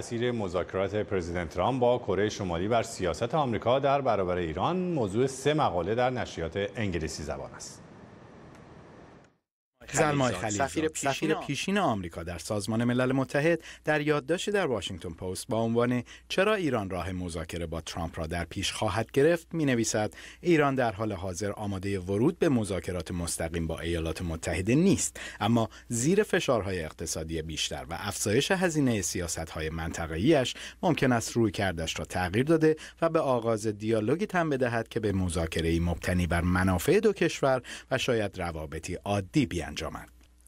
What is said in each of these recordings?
تاثیر مذاکرات پرزیدنت ترامپ با کره شمالی بر سیاست آمریکا در برابر ایران موضوع سه مقاله در نشریات انگلیسی زبان است. زلمای سفیر پیشین, سفیر پیشین آمریکا در سازمان ملل متحد در یادداشتی در واشنگتن پست با عنوان چرا ایران راه مذاکره با ترامپ را در پیش خواهد گرفت می نویسد ایران در حال حاضر آماده ورود به مذاکرات مستقیم با ایالات متحده نیست اما زیر فشارهای اقتصادی بیشتر و افزایش هزینه سیاستهای منطقهیش ممکن است روی کردش را تغییر داده و به آغاز دیالوگی تن بدهد که به مذاکره مبتنی بر منافع دو کشور و شاید روابطی عادی بیاند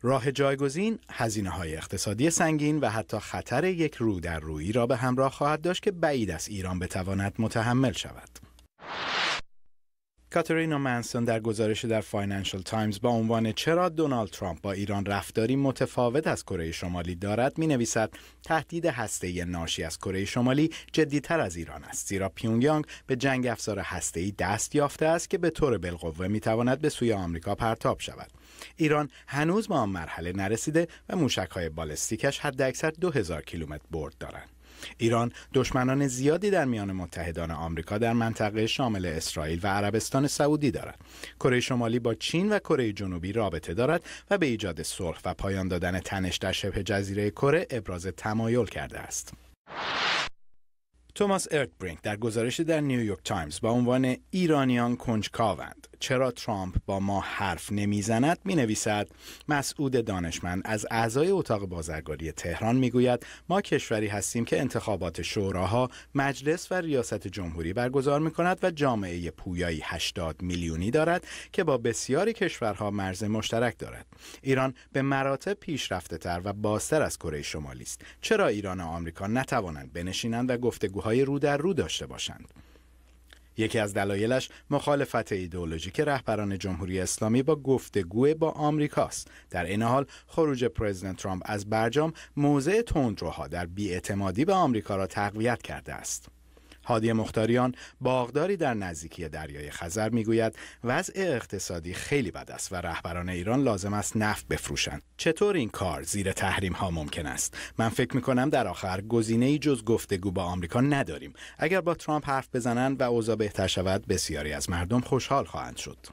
راه جایگزین هزینه های اقتصادی سنگین و حتی خطر یک رو در روی را به همراه خواهد داشت که بعید از ایران بتواند متحمل شود. کاترینا منسون در گزارش در فاینانشال تایمز با عنوان چرا دونالد ترامپ با ایران رفتاری متفاوت از کره شمالی دارد می نویسد تهدید هسته ناشی از کره شمالی جدیتر از ایران است زیرا پیونگیانگ به جنگ افزار هسته دست یافته است که به طور بالقوه می به سوی آمریکا پرتاب شود ایران هنوز به آن مرحله نرسیده و موشک های بالستیکش حداکثر 2000 کیلومتر برد دارند ایران دشمنان زیادی در میان متحدان آمریکا در منطقه شامل اسرائیل و عربستان سعودی دارد کره شمالی با چین و کره جنوبی رابطه دارد و به ایجاد صلح و پایان دادن تنش در شبه جزیره کره ابراز تمایل کرده است توماس ارتبرینک در گزارش در نیویورک تایمز با عنوان ایرانیان کنجکاوند چرا ترامپ با ما حرف نمیزند می نویسد مسعود دانشمند از اعضای اتاق بازرگاری تهران می گوید ما کشوری هستیم که انتخابات شوراها مجلس و ریاست جمهوری برگزار می کند و جامعه پویایی 80 میلیونی دارد که با بسیاری کشورها مرز مشترک دارد ایران به مراتب پیشرفته تر و بازتر از کره شمالی است چرا ایران و آمریکا نتوانند بنشینند و گفتگو رو در رو داشته باشند. یکی از دلایلش مخالفت ایدئولوژیک رهبران جمهوری اسلامی با گفتگو با آمریکاست در این حال خروج پرزیدنت ترامپ از برجام موضع تندروها در بیاعتمادی به آمریکا را تقویت کرده است هادی مختاریان باغداری در نزدیکی دریای خزر میگوید وضع اقتصادی خیلی بد است و رهبران ایران لازم است نفت بفروشند چطور این کار زیر تحریم ها ممکن است من فکر می کنم در آخر گزینه ای جز گفتگو با آمریکا نداریم اگر با ترامپ حرف بزنند و اوضاع بهتر شود بسیاری از مردم خوشحال خواهند شد